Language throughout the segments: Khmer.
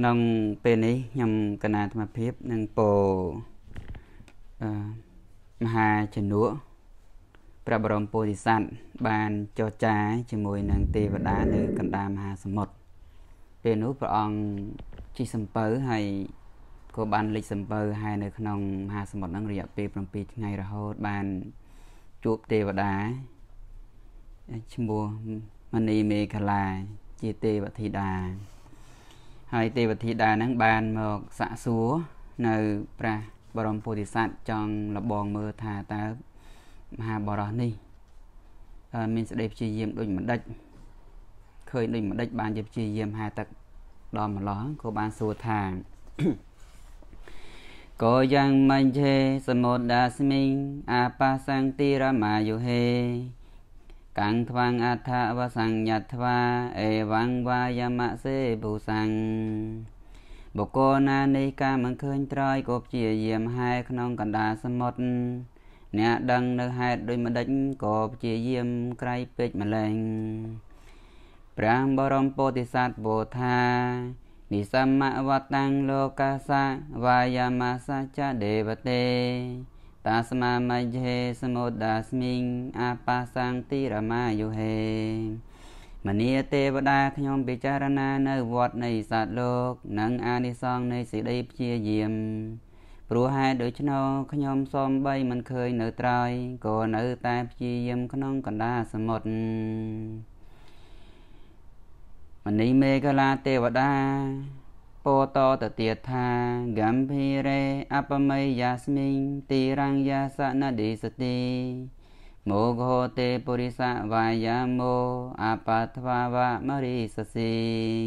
ក្នុងពេលនេះខ្ញុំកណាអាត្មាភាពនឹងពោអឺមហាជំនួសព្រះបរមពោធិសត្វបានចរចាជាមួយ នឹង ទេវតានៅ កណ្ដាលមហាសមុទ្រពេលនោះព្រះអង្គជិះសំពៅហើយក៏បានលេចសំពៅហើយនៅក្នុងមហាសមុទ្រហ្នឹងរយៈពេល7ថ្ងៃរហូតបានជួបទេវតាឈ្មោះមនីមេខលាជាទេវធីតាហើយទេវធីតានឹងបានមកសាក់សួរនៅព្រះបរមពុទ្ធិស័តចង់លបងមើលថាតើមហាបរោះនេះមានសេចក្តីព្យាយាមដូចមិនដេចឃើញដូចមិនដេចបានជាព្យាយាមហែទឹកដល់ម្លោះក៏បានសួរថាកោយ៉ាងមញ្ឆេសមុទ្ដាស្មីអាបាសង្តិរមាយុហេកាំងថ្វាំងអដ្ឋវសញ្ញត្វាអេវង្វាយមៈសេភូសង្ឃបុគ្គលណានេះការមិនឃើញត្រយក៏ព្យាយាមហែក្នុងកណ្ដាលសមុទ្រអ្នកដឹងនៅហេតុដោយម្ដេចក៏ព្យាយាមក្រៃពេចម្លែងព្រះបរមពោធិសត្វពោថានិសម្មវតាំងលោកាសាវាយាមាសាចៈទេវតេតាស្មាមយហេសមុទ្ដាស្មីងអាបាសាំងទីរមាយុហេ មនីទេវតាខ្ញុំ ពិចារណា នៅវត្តនៃសត្វលោក និង អានិសង្សនៃសេចក្តីព្យាយាម ព្រោះហេតុដូច្នោះខ្ញុំសូមបីមិនឃើញនៅត្រើយក៏នៅតែព្យាយាមក្នុងកណ្ដាសមុទ្រមនីមេកលាទេវតាពោតទៅទៀតថាកੰភីរេអបម័យយ៉ាស្មីងទីរង្យាសណឌីសតិមោឃោទេពុរិសវាយាមោអបទ្វាវមរិសសិង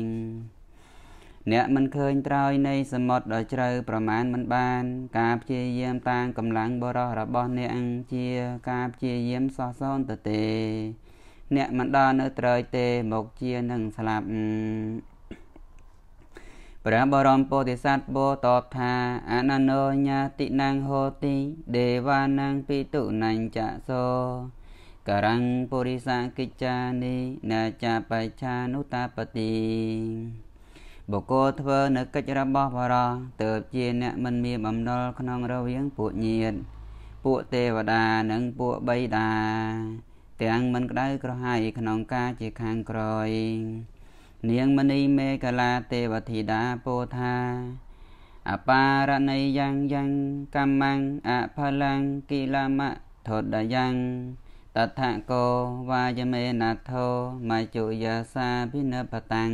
អ្នកមិនឃើញត្រើយនៃ សមុទ្រដ៏ជ្រៅប្រមាណមិនបាន ការព្យាយាមតាមកម្លាំងបរោះរបស់អ្នកជាការព្យាយាមសោះសូន្យទៅទេអ្នកមិនដល់នៅត្រើយទេមកជានឹងស្លាប់ព្រះបរមពោធិសត្វបោតបថាអនណោញាតិណាងហោតិទេវានាងពិទុណញ្ចសោករੰពុរិសាកិច្ចានិណាចាបច្ឆានុតាបតិបុគ្គលធ្វើនៅកិច្ចរបស់បរោះទើបជាអ្នកមិនមានបំណុលក្នុងរវាងពួកញាតិពួកទេវតានិងពួកបិតា ទាំងមិនក្តៅក្រហាយក្នុងការជាខាងក្រោយនាងមណីមេកលាទេវធីតាពោថា អបារណីយ៉ាងយ៉ាងកម្មੰអផលੰគិលមៈធដយ៉ាងតថគោវាយមេណាថោមជុយាសាភិនបតាំង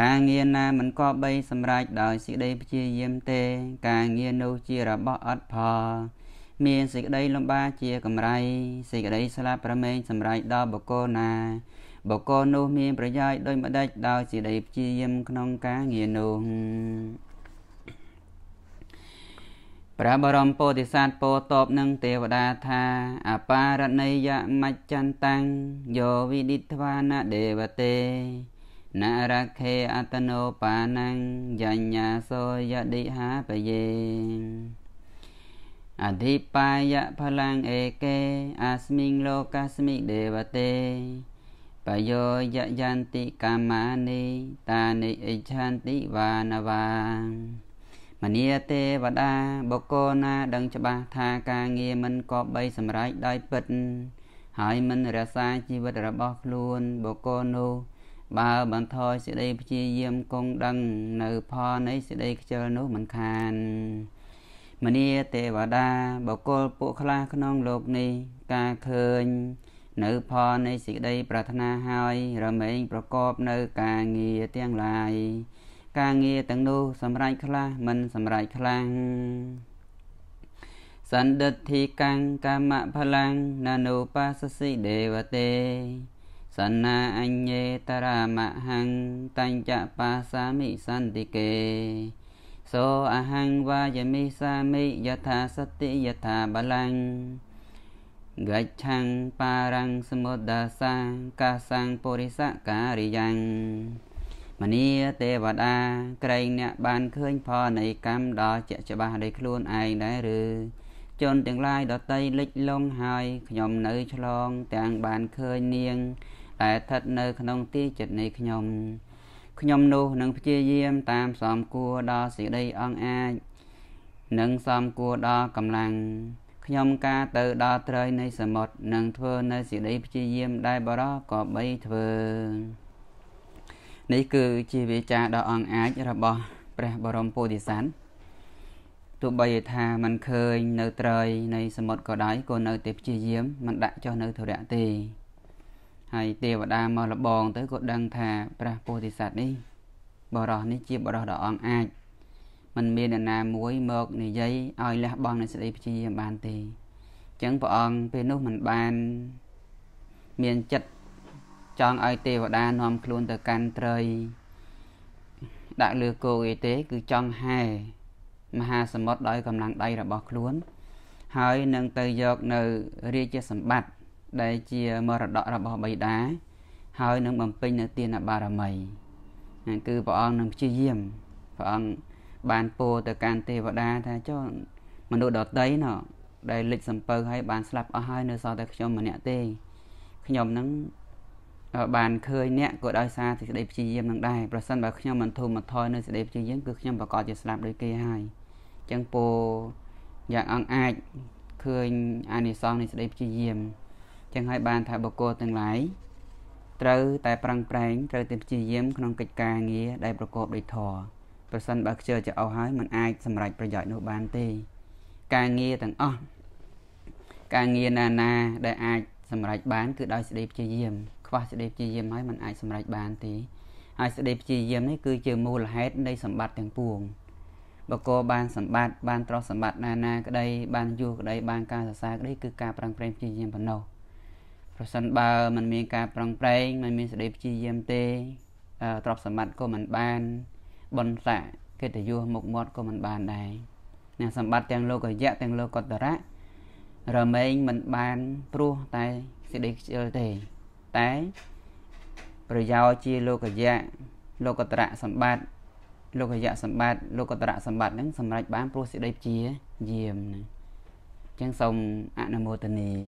ការងារណាមិនក៏បី សម្រេចដោយសេចក្តីព្យាយាមទេ ការងារនោះជារបស់អត់ផលមានសេចក្តីលំបាកជាកម្រៃសេចក្តីស្លាប់ប្រមែងសម្រេចដល់បុគ្គលណាបុគ្គលនោះមានប្រយោជន៍ដោយម្ដេចដោយសេចក្តីព្យាយាមក្នុងការងារនោះព្រះបរមពោធិសត្វពោតបនឹងទេវតាថាអបារណីយមច្ឆន្តាំងយោវិនិធ្វានទេវទេនរខេអតនោបាណੰយញ្ញាសោយដិហាបយេ អធិបាយៈផលាំងអេកេអាស្មិងលោកាស្មិកទេវទេបយោយយន្តិកាមានិតានិអិឆន្តិវានវាមនីទេវតាបុគ្គលណាដឹងច្បាស់ថាការងារមិនគប្បីសម្រេចដោយពិតហើយមិនរក្សាជីវិតរបស់ខ្លួនបុគ្គលនោះ បើបន្ថយសេចក្តីព្យាយាមគង់ដឹងនៅផលនៃសេចក្តីខ្ជិលនោះមិនខាន មនីទេវតាបុគ្គលពួកខ្លះក្នុងលោកនេះការឃើញនៅផលនៃសេចក្តីប្រាថ្នាហើយរមែងប្រកបនៅការងារទាំងឡាយការងារទាំងនោះសម្រេចខ្លះមិន សម្រេចខ្លះសណ្ឌិទ្ធិកੰកម្មផលੰណានុបាសសិទេវទេ សន្នាអញ្ញេតរាមហੰតញ្ចបាសាមិសន្តិកេសោអហੰវាយមិសាមិយថាសតិយថាបលੰក្រិច្ឆังបារាំងសមុទ្រាសាកាសាំងពុរិសការិយ៉ាងមនីទេវតាក្រែងអ្នកបានឃើញផលនៃកម្មដ៏ជាក់ច្បាស់ដោយខ្លួនឯងដែរ ឬ ជនទាំងឡាយដតីលិចលងហើយខ្ញុំនៅឆ្លងទាំងបានឃើញនាងដែលស្ថិតនៅ ក្នុងទីចិត្តនៃខ្ញុំខ្ញុំនោះនឹងព្យាយាមតាមសំគួរដល់សេចក្តីអង្អាច និងសំគួរដល់កម្លាំងខ្ញុំការទៅដល់ត្រើយនៃសមុទ្រនឹងធ្វើនៅសេចក្តីព្យាយាមដែលបរោះក៏បីធ្វើនេះគឺជាវាចាដ៏អង្អាចរបស់ព្រះបរមពោធិសត្វទោះបីថាมันឃើញនៅត្រើយនៃសមុទ្រក៏ដោយក៏នៅតែព្យាយាមមិនដាក់ចុះនៅធរៈទេហើយទេវតាមកលបងទៅក៏ដឹងថាព្រះពោធិសត្វនេះបរោះនេះជាបរោះដ៏អង្អាចមិនមានអ្នកណាមួយមកនិយាយឲ្យលះបង់នូវសេចក្តីព្យាយាមបានទេអញ្ចឹងព្រះអង្គពេលនោះមិនបាន មានចិត្តចង់ឲ្យទេវតានាំខ្លួនទៅកាន់ត្រីដាក់លើគោអីទេគឺចង់ហែមហាសមុទ្រដោយកម្លាំងដៃរបស់ខ្លួនហើយនឹងទៅយកនៅរាជសម្បត្តិដែលជាមរតករបស់បិតាហើយនឹងបំពេញនៅទានបារមីគឺព្រះអង្គនឹងព្យាយាមព្រះអង្គបានពោទៅកាន់ទេវតាថាចុះមនុស្សដតីណោះដែលលិចសំពៅហើយបានស្លាប់អស់ហើយនៅសល់តែខ្ញុំម្នាក់ទេខ្ញុំនឹងបានឃើញអ្នកក៏ដោយសារសេចក្តីព្យាយាមនឹងដែរប្រសិនបើខ្ញុំមិនធុំមិនថយនៅសេចក្តីព្យាយាមគឺខ្ញុំប្រកាសជាស្លាប់ដូចគេហើយអញ្ចឹងពោយ៉ាងអង្អាចឃើញអានិសងនៃសេចក្តីព្យាយាមអញ្ចឹងហើយបានថាបុគ្គលទាំងឡាយត្រូវ តែប្រឹងប្រែងត្រូវតែព្យាយាមក្នុងកិច្ចការងារដែលប្រកបដោយធម៌ប្រសិនបើខ្ជិលច្រអូសហើយมันអាចសម្រេចប្រយោជន៍នោះបានទេ ការងារទាំងអស់ការងារណាណាដែលអាចសម្រេចបានគឺដោយសេចក្តីព្យាយាមខ្វះសេចក្តីព្យាយាមហើយมันអាចសម្រេចបានទេហើយសេចក្តីព្យាយាមនេះគឺជាមូលហេតុនៃសម្បត្តិទាំងពួងបកគោបានសម្បត្តិបានទ្រព្យសម្បត្តិណាណាក្តីបានយូរក្តីបានការសរសើរក្តីគឺការប្រឹងប្រែងព្យាយាមប៉ុណ្ណោះប្រសិនបើมันមានការប្រឹងប្រែងมันមានសេចក្តីព្យាយាមទេទ្រព្យសម្បត្តិក៏មិនបានបុណ្យស័ក្តិកិត្តិយសមុខមាត់ក៏មិនបានដែរណាសម្បត្តិទាំងលោកយៈទាំងលោកតរៈរមែងមិនបានព្រោះតែសេចក្តីខ្ជិលទេតែប្រយោជន៍ជាលោកយៈលោកតរៈសម្បត្តិលោកយៈសម្បត្តិលោកតរៈសម្បត្តិហ្នឹងសម្រេចបានព្រោះសេចក្តីជាយាមណាអញ្ចឹងសូមអនុមោទនា